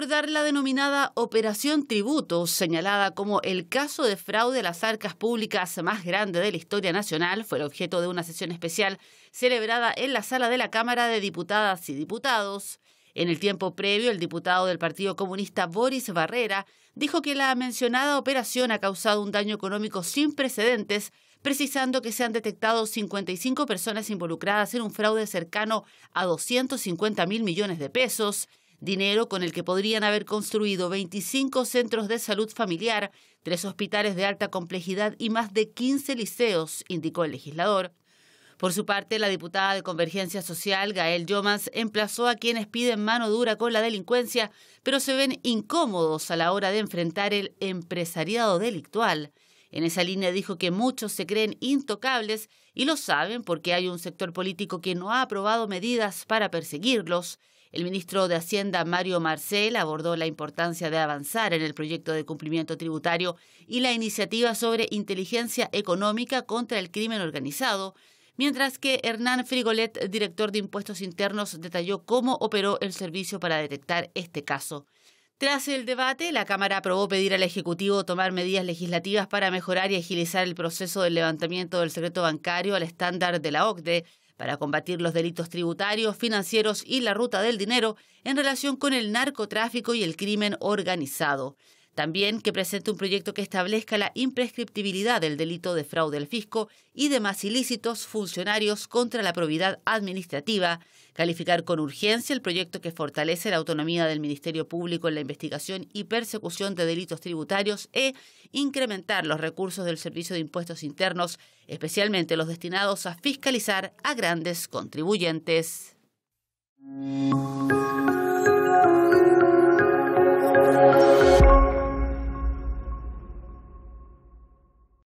Recordar la denominada Operación Tributo, señalada como el caso de fraude a las arcas públicas más grande de la historia nacional, fue el objeto de una sesión especial celebrada en la sala de la Cámara de Diputadas y Diputados. En el tiempo previo, el diputado del Partido Comunista Boris Barrera dijo que la mencionada operación ha causado un daño económico sin precedentes, precisando que se han detectado 55 personas involucradas en un fraude cercano a 250 mil millones de pesos dinero con el que podrían haber construido 25 centros de salud familiar, tres hospitales de alta complejidad y más de 15 liceos, indicó el legislador. Por su parte, la diputada de Convergencia Social, Gael Yomans emplazó a quienes piden mano dura con la delincuencia, pero se ven incómodos a la hora de enfrentar el empresariado delictual. En esa línea dijo que muchos se creen intocables y lo saben porque hay un sector político que no ha aprobado medidas para perseguirlos. El ministro de Hacienda, Mario Marcel, abordó la importancia de avanzar en el proyecto de cumplimiento tributario y la iniciativa sobre inteligencia económica contra el crimen organizado, mientras que Hernán Frigolet, director de Impuestos Internos, detalló cómo operó el servicio para detectar este caso. Tras el debate, la Cámara aprobó pedir al Ejecutivo tomar medidas legislativas para mejorar y agilizar el proceso del levantamiento del secreto bancario al estándar de la OCDE para combatir los delitos tributarios, financieros y la ruta del dinero en relación con el narcotráfico y el crimen organizado. También que presente un proyecto que establezca la imprescriptibilidad del delito de fraude al fisco y demás ilícitos funcionarios contra la probidad administrativa. Calificar con urgencia el proyecto que fortalece la autonomía del Ministerio Público en la investigación y persecución de delitos tributarios e incrementar los recursos del Servicio de Impuestos Internos, especialmente los destinados a fiscalizar a grandes contribuyentes.